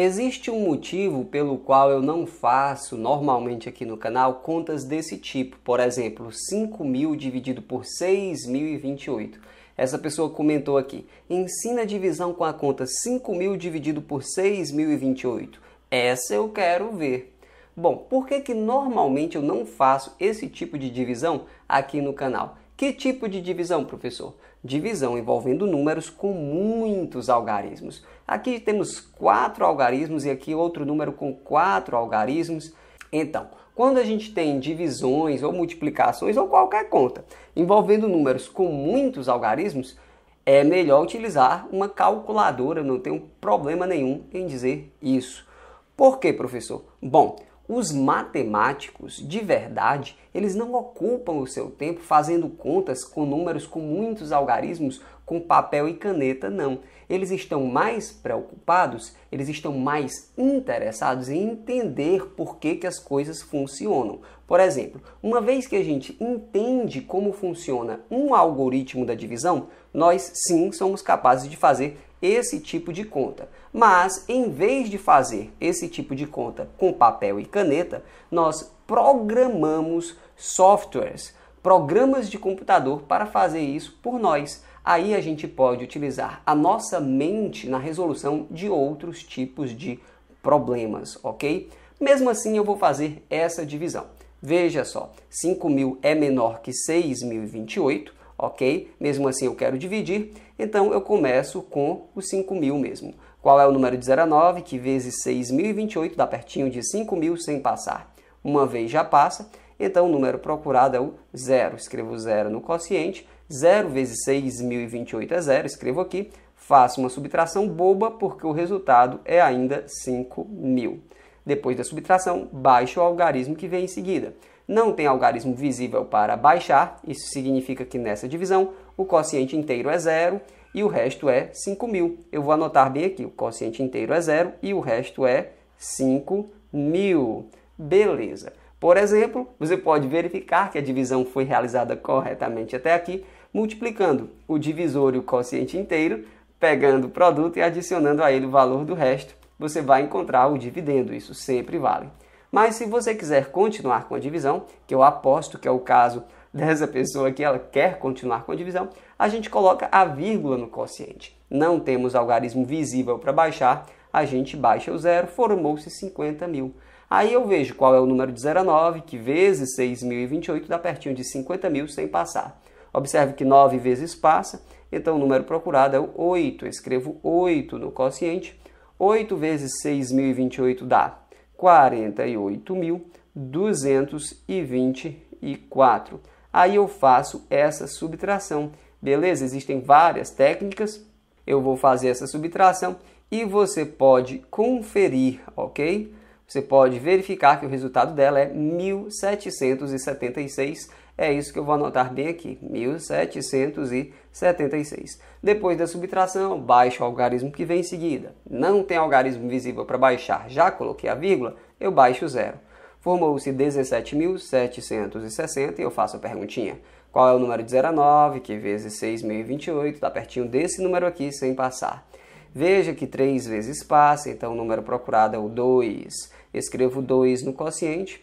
Existe um motivo pelo qual eu não faço normalmente aqui no canal contas desse tipo, por exemplo, 5.000 dividido por 6.028. Essa pessoa comentou aqui, ensina a divisão com a conta 5.000 dividido por 6.028. Essa eu quero ver. Bom, por que, que normalmente eu não faço esse tipo de divisão aqui no canal? Que tipo de divisão, professor? divisão envolvendo números com muitos algarismos. Aqui temos quatro algarismos e aqui outro número com quatro algarismos. Então, quando a gente tem divisões ou multiplicações ou qualquer conta envolvendo números com muitos algarismos, é melhor utilizar uma calculadora, não tem problema nenhum em dizer isso. Por quê, professor? Bom, os matemáticos, de verdade, eles não ocupam o seu tempo fazendo contas com números com muitos algarismos com papel e caneta, não. Eles estão mais preocupados, eles estão mais interessados em entender por que, que as coisas funcionam. Por exemplo, uma vez que a gente entende como funciona um algoritmo da divisão, nós sim somos capazes de fazer esse tipo de conta. Mas em vez de fazer esse tipo de conta com papel e caneta, nós programamos softwares, programas de computador para fazer isso por nós. Aí a gente pode utilizar a nossa mente na resolução de outros tipos de problemas, ok? Mesmo assim, eu vou fazer essa divisão. Veja só, 5.000 é menor que 6.028, ok? Mesmo assim eu quero dividir, então eu começo com os 5.000 mesmo. Qual é o número de 0 a 9, que vezes 6.028 dá pertinho de 5.000 sem passar. Uma vez já passa, então o número procurado é o zero. Escrevo zero no quociente, 0 vezes 6.028 é zero, escrevo aqui, faço uma subtração boba porque o resultado é ainda 5.000. Depois da subtração, baixo o algarismo que vem em seguida não tem algarismo visível para baixar, isso significa que nessa divisão o quociente inteiro é zero e o resto é 5.000. Eu vou anotar bem aqui, o quociente inteiro é zero e o resto é 5.000. Beleza. Por exemplo, você pode verificar que a divisão foi realizada corretamente até aqui, multiplicando o divisor e o quociente inteiro, pegando o produto e adicionando a ele o valor do resto, você vai encontrar o dividendo, isso sempre vale. Mas se você quiser continuar com a divisão, que eu aposto que é o caso dessa pessoa que ela quer continuar com a divisão, a gente coloca a vírgula no quociente. Não temos algarismo visível para baixar, a gente baixa o zero, formou-se 50 mil. Aí eu vejo qual é o número de 0 a 9, que vezes 6.028 dá pertinho de 50 mil sem passar. Observe que 9 vezes passa, então o número procurado é o 8. Eu escrevo 8 no quociente. 8 vezes 6.028 dá 48.224. Aí eu faço essa subtração, beleza? Existem várias técnicas. Eu vou fazer essa subtração e você pode conferir, ok? Você pode verificar que o resultado dela é 1776 é isso que eu vou anotar bem aqui, 1776. Depois da subtração, baixo o algarismo que vem em seguida. Não tem algarismo visível para baixar, já coloquei a vírgula, eu baixo zero. Formou-se 17.760 e eu faço a perguntinha. Qual é o número de 0 a 9, que vezes 6.028, está pertinho desse número aqui, sem passar. Veja que 3 vezes passa, então o número procurado é o 2. Escrevo 2 no quociente.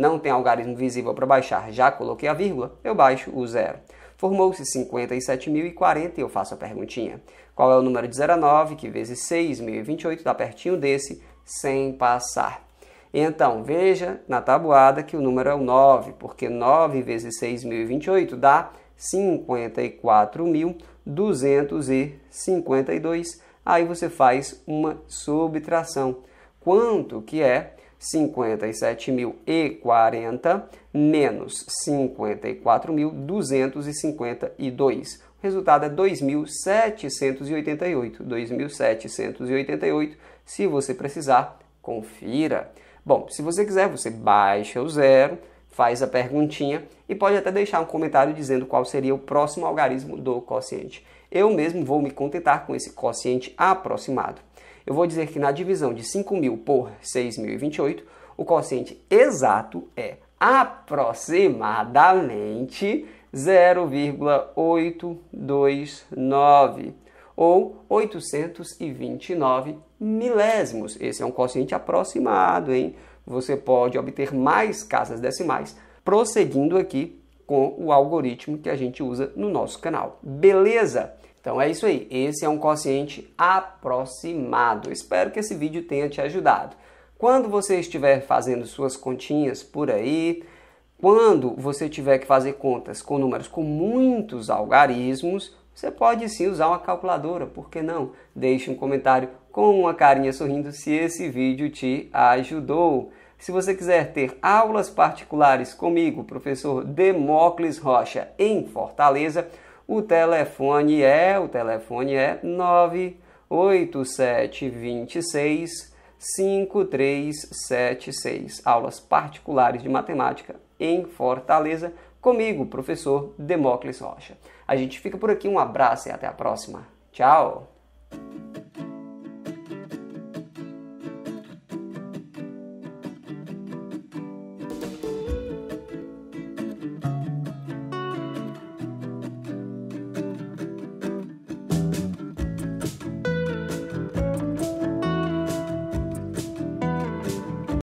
Não tem algarismo visível para baixar, já coloquei a vírgula, eu baixo o zero. Formou-se 57.040 e eu faço a perguntinha. Qual é o número de 0 a 9, que vezes 6.028 dá pertinho desse, sem passar. Então, veja na tabuada que o número é o 9, porque 9 vezes 6.028 dá 54.252. Aí você faz uma subtração. Quanto que é 57.040 menos 54.252. O resultado é 2.788. 2.788. Se você precisar, confira. Bom, se você quiser, você baixa o zero, faz a perguntinha e pode até deixar um comentário dizendo qual seria o próximo algarismo do quociente. Eu mesmo vou me contentar com esse quociente aproximado eu vou dizer que na divisão de 5.000 por 6.028, o quociente exato é aproximadamente 0,829 ou 829 milésimos. Esse é um quociente aproximado, hein? Você pode obter mais casas decimais prosseguindo aqui com o algoritmo que a gente usa no nosso canal. Beleza? Então é isso aí, esse é um quociente aproximado. Espero que esse vídeo tenha te ajudado. Quando você estiver fazendo suas continhas por aí, quando você tiver que fazer contas com números com muitos algarismos, você pode sim usar uma calculadora, por que não? Deixe um comentário com uma carinha sorrindo se esse vídeo te ajudou. Se você quiser ter aulas particulares comigo, professor Demócles Rocha, em Fortaleza, o telefone é, o telefone é 98726 5376. Aulas particulares de matemática em Fortaleza comigo, professor Demócles Rocha. A gente fica por aqui, um abraço e até a próxima. Tchau.